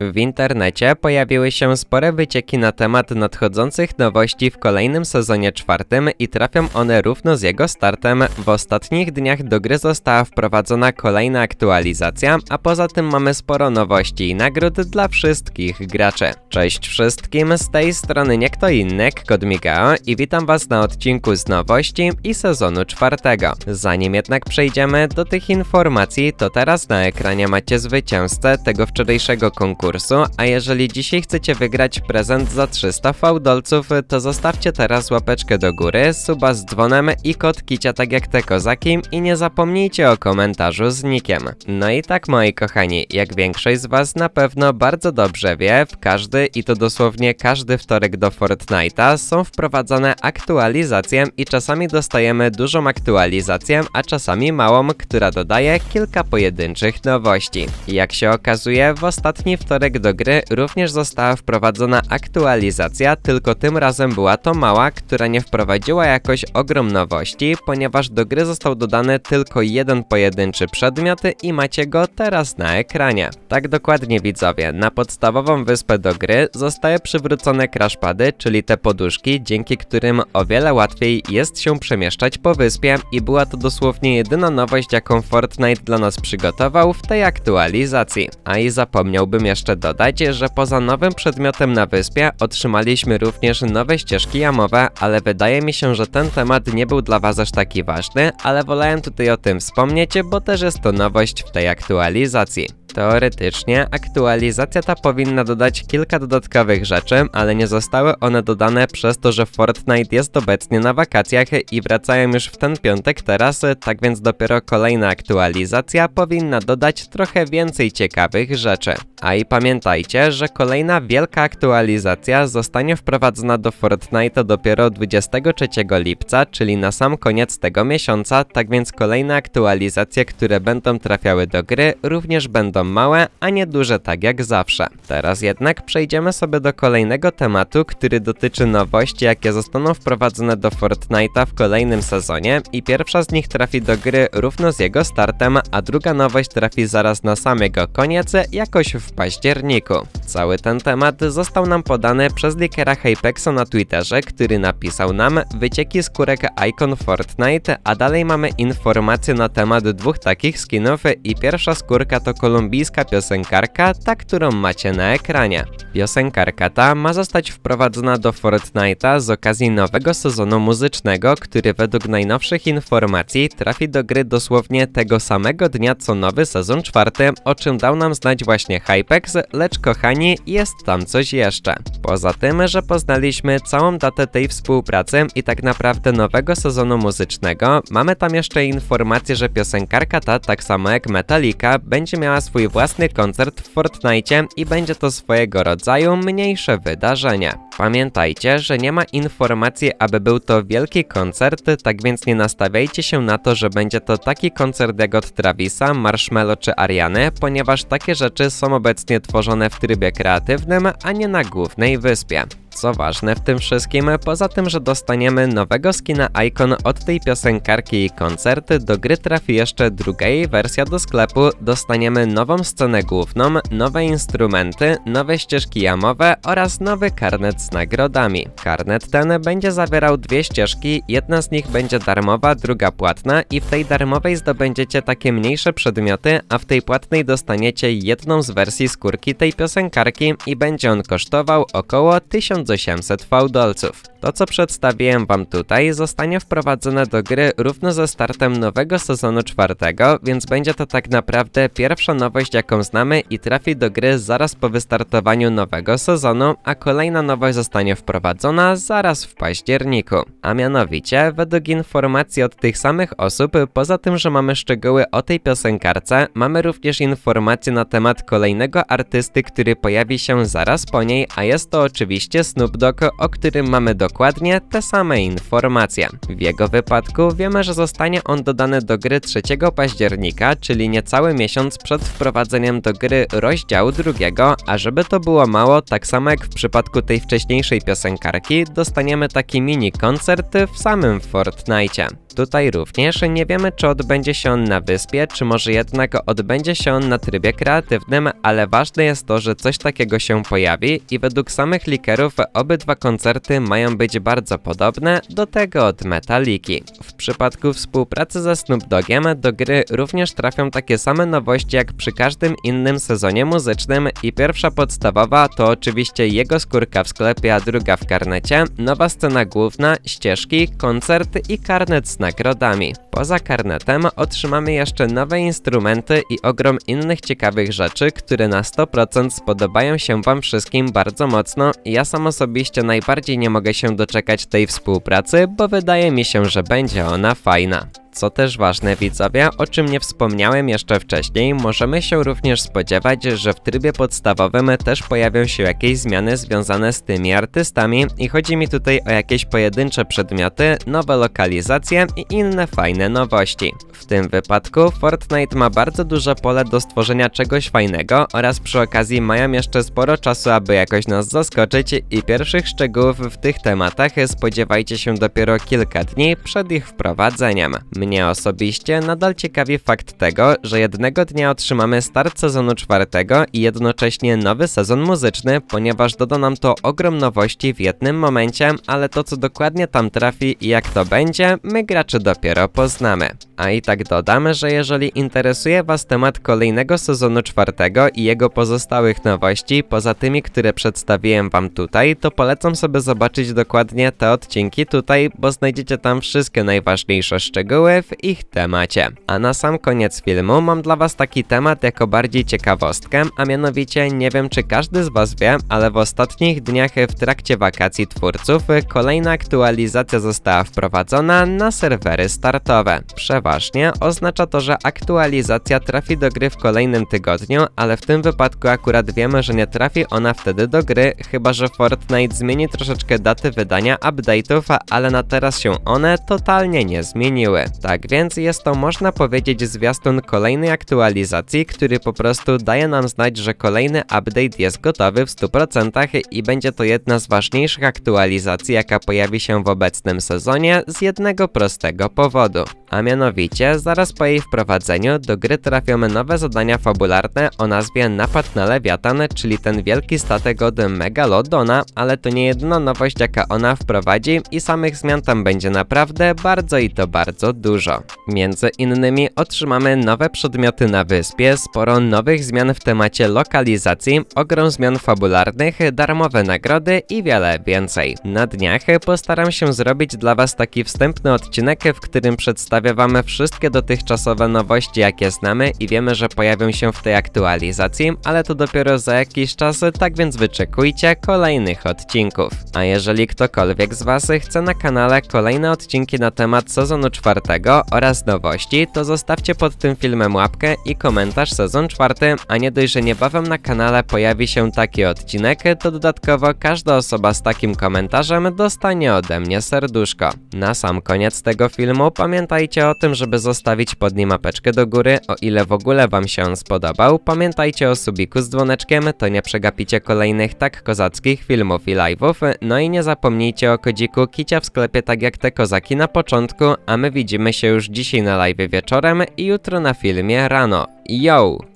W internecie pojawiły się spore wycieki na temat nadchodzących nowości w kolejnym sezonie czwartym i trafią one równo z jego startem. W ostatnich dniach do gry została wprowadzona kolejna aktualizacja, a poza tym mamy sporo nowości i nagród dla wszystkich graczy. Cześć wszystkim, z tej strony nie kto inny, Kodmigao i witam was na odcinku z nowości i sezonu czwartego. Zanim jednak przejdziemy do tych informacji, to teraz na ekranie macie zwycięzcę tego wczorajszego konkursu konkursu, a jeżeli dzisiaj chcecie wygrać prezent za 300 fałdolców, to zostawcie teraz łapeczkę do góry, suba z dzwonem i kod kicia tak jak te kozaki i nie zapomnijcie o komentarzu z nikiem. No i tak moi kochani, jak większość z was na pewno bardzo dobrze wie, w każdy i to dosłownie każdy wtorek do Fortnite'a są wprowadzane aktualizacje i czasami dostajemy dużą aktualizację, a czasami małą, która dodaje kilka pojedynczych nowości. Jak się okazuje, w ostatni wtorek wtorek do gry również została wprowadzona aktualizacja, tylko tym razem była to mała, która nie wprowadziła jakoś ogrom nowości, ponieważ do gry został dodany tylko jeden pojedynczy przedmiot i macie go teraz na ekranie. Tak dokładnie widzowie, na podstawową wyspę do gry zostaje przywrócone crashpady, czyli te poduszki, dzięki którym o wiele łatwiej jest się przemieszczać po wyspie i była to dosłownie jedyna nowość, jaką Fortnite dla nas przygotował w tej aktualizacji. A i zapomniałbym jeszcze jeszcze dodać, że poza nowym przedmiotem na wyspie otrzymaliśmy również nowe ścieżki jamowe, ale wydaje mi się, że ten temat nie był dla Was aż taki ważny, ale wolałem tutaj o tym wspomnieć, bo też jest to nowość w tej aktualizacji. Teoretycznie aktualizacja ta powinna dodać kilka dodatkowych rzeczy, ale nie zostały one dodane przez to, że Fortnite jest obecnie na wakacjach i wracają już w ten piątek teraz, tak więc dopiero kolejna aktualizacja powinna dodać trochę więcej ciekawych rzeczy. A i pamiętajcie, że kolejna wielka aktualizacja zostanie wprowadzona do Fortnite'a dopiero 23 lipca, czyli na sam koniec tego miesiąca, tak więc kolejne aktualizacje, które będą trafiały do gry również będą małe, a nie duże tak jak zawsze. Teraz jednak przejdziemy sobie do kolejnego tematu, który dotyczy nowości, jakie zostaną wprowadzone do Fortnite'a w kolejnym sezonie i pierwsza z nich trafi do gry równo z jego startem, a druga nowość trafi zaraz na samego koniec, jakoś w październiku. Cały ten temat został nam podany przez likera Hypexa na Twitterze, który napisał nam wycieki skórek Icon Fortnite, a dalej mamy informacje na temat dwóch takich skinów i pierwsza skórka to Columbia piosenkarka, ta którą macie na ekranie. Piosenkarka ta ma zostać wprowadzona do Fortnite'a z okazji nowego sezonu muzycznego, który według najnowszych informacji trafi do gry dosłownie tego samego dnia co nowy sezon czwarty, o czym dał nam znać właśnie Hypex, lecz kochani, jest tam coś jeszcze. Poza tym, że poznaliśmy całą datę tej współpracy i tak naprawdę nowego sezonu muzycznego, mamy tam jeszcze informację, że piosenkarka ta, tak samo jak Metallica, będzie miała swój swój własny koncert w Fortnite i będzie to swojego rodzaju mniejsze wydarzenie. Pamiętajcie, że nie ma informacji, aby był to wielki koncert, tak więc nie nastawiajcie się na to, że będzie to taki koncert jak od Travisa, Marshmallow czy Ariany, ponieważ takie rzeczy są obecnie tworzone w trybie kreatywnym, a nie na głównej wyspie. Co ważne w tym wszystkim, poza tym, że dostaniemy nowego skina Icon od tej piosenkarki i koncerty, do gry trafi jeszcze druga jej wersja do sklepu, dostaniemy nową scenę główną, nowe instrumenty, nowe ścieżki jamowe oraz nowy karnet z nagrodami. Karnet ten będzie zawierał dwie ścieżki, jedna z nich będzie darmowa, druga płatna i w tej darmowej zdobędziecie takie mniejsze przedmioty, a w tej płatnej dostaniecie jedną z wersji skórki tej piosenkarki i będzie on kosztował około 1000 1800 fałdolców. To co przedstawiłem wam tutaj zostanie wprowadzone do gry równo ze startem nowego sezonu czwartego, więc będzie to tak naprawdę pierwsza nowość jaką znamy i trafi do gry zaraz po wystartowaniu nowego sezonu, a kolejna nowość zostanie wprowadzona zaraz w październiku. A mianowicie, według informacji od tych samych osób, poza tym, że mamy szczegóły o tej piosenkarce, mamy również informacje na temat kolejnego artysty, który pojawi się zaraz po niej, a jest to oczywiście Snoop o którym mamy dokładnie te same informacje. W jego wypadku wiemy, że zostanie on dodany do gry 3 października, czyli niecały miesiąc przed wprowadzeniem do gry rozdziału drugiego, a żeby to było mało, tak samo jak w przypadku tej wcześniejszej piosenkarki, dostaniemy taki mini koncert w samym Fortnite. Tutaj również nie wiemy, czy odbędzie się on na wyspie, czy może jednak odbędzie się on na trybie kreatywnym, ale ważne jest to, że coś takiego się pojawi i według samych likerów obydwa koncerty mają być bardzo podobne do tego od Metaliki. W przypadku współpracy ze Snoop Dogiem do gry również trafią takie same nowości jak przy każdym innym sezonie muzycznym i pierwsza podstawowa to oczywiście jego skórka w sklepie, a druga w karnecie, nowa scena główna, ścieżki, koncert i karnet z nagrodami. Poza karnetem otrzymamy jeszcze nowe instrumenty i ogrom innych ciekawych rzeczy, które na 100% spodobają się wam wszystkim bardzo mocno i ja sam osobiście najbardziej nie mogę się doczekać tej współpracy, bo wydaje mi się, że będzie ona fajna. Co też ważne widzowie, o czym nie wspomniałem jeszcze wcześniej, możemy się również spodziewać, że w trybie podstawowym też pojawią się jakieś zmiany związane z tymi artystami i chodzi mi tutaj o jakieś pojedyncze przedmioty, nowe lokalizacje i inne fajne nowości. W tym wypadku Fortnite ma bardzo duże pole do stworzenia czegoś fajnego oraz przy okazji mają jeszcze sporo czasu, aby jakoś nas zaskoczyć i pierwszych szczegółów w tych tematach spodziewajcie się dopiero kilka dni przed ich wprowadzeniem. Mnie osobiście nadal ciekawi fakt tego, że jednego dnia otrzymamy start sezonu czwartego i jednocześnie nowy sezon muzyczny, ponieważ doda nam to ogrom nowości w jednym momencie, ale to co dokładnie tam trafi i jak to będzie, my graczy dopiero poznamy. A i tak dodam, że jeżeli interesuje Was temat kolejnego sezonu czwartego i jego pozostałych nowości, poza tymi, które przedstawiłem Wam tutaj, to polecam sobie zobaczyć dokładnie te odcinki tutaj, bo znajdziecie tam wszystkie najważniejsze szczegóły, były w ich temacie. A na sam koniec filmu mam dla was taki temat jako bardziej ciekawostkę, a mianowicie nie wiem czy każdy z was wie, ale w ostatnich dniach w trakcie wakacji twórców kolejna aktualizacja została wprowadzona na serwery startowe. Przeważnie oznacza to, że aktualizacja trafi do gry w kolejnym tygodniu, ale w tym wypadku akurat wiemy, że nie trafi ona wtedy do gry, chyba że Fortnite zmieni troszeczkę daty wydania update'ów, ale na teraz się one totalnie nie zmieniły. Tak więc jest to można powiedzieć zwiastun kolejnej aktualizacji, który po prostu daje nam znać, że kolejny update jest gotowy w 100% i będzie to jedna z ważniejszych aktualizacji, jaka pojawi się w obecnym sezonie z jednego prostego powodu. A mianowicie, zaraz po jej wprowadzeniu do gry trafią nowe zadania fabularne o nazwie Napad na Lewiatan, czyli ten wielki statek od Megalodona, ale to nie jedna nowość jaka ona wprowadzi i samych zmian tam będzie naprawdę bardzo i to bardzo dużo dużo. Między innymi otrzymamy nowe przedmioty na wyspie, sporo nowych zmian w temacie lokalizacji, ogrom zmian fabularnych, darmowe nagrody i wiele więcej. Na dniach postaram się zrobić dla Was taki wstępny odcinek, w którym przedstawię Wam wszystkie dotychczasowe nowości, jakie znamy i wiemy, że pojawią się w tej aktualizacji, ale to dopiero za jakiś czas, tak więc wyczekujcie kolejnych odcinków. A jeżeli ktokolwiek z Was chce na kanale kolejne odcinki na temat sezonu czwartego, oraz nowości, to zostawcie pod tym filmem łapkę i komentarz sezon czwarty, a nie dość, że niebawem na kanale pojawi się taki odcinek, to dodatkowo każda osoba z takim komentarzem dostanie ode mnie serduszko. Na sam koniec tego filmu pamiętajcie o tym, żeby zostawić pod nim apeczkę do góry, o ile w ogóle wam się on spodobał. Pamiętajcie o subiku z dzwoneczkiem, to nie przegapicie kolejnych tak kozackich filmów i live'ów, no i nie zapomnijcie o kodziku kicia w sklepie tak jak te kozaki na początku, a my widzimy się już dzisiaj na live wieczorem i jutro na filmie rano. Yo!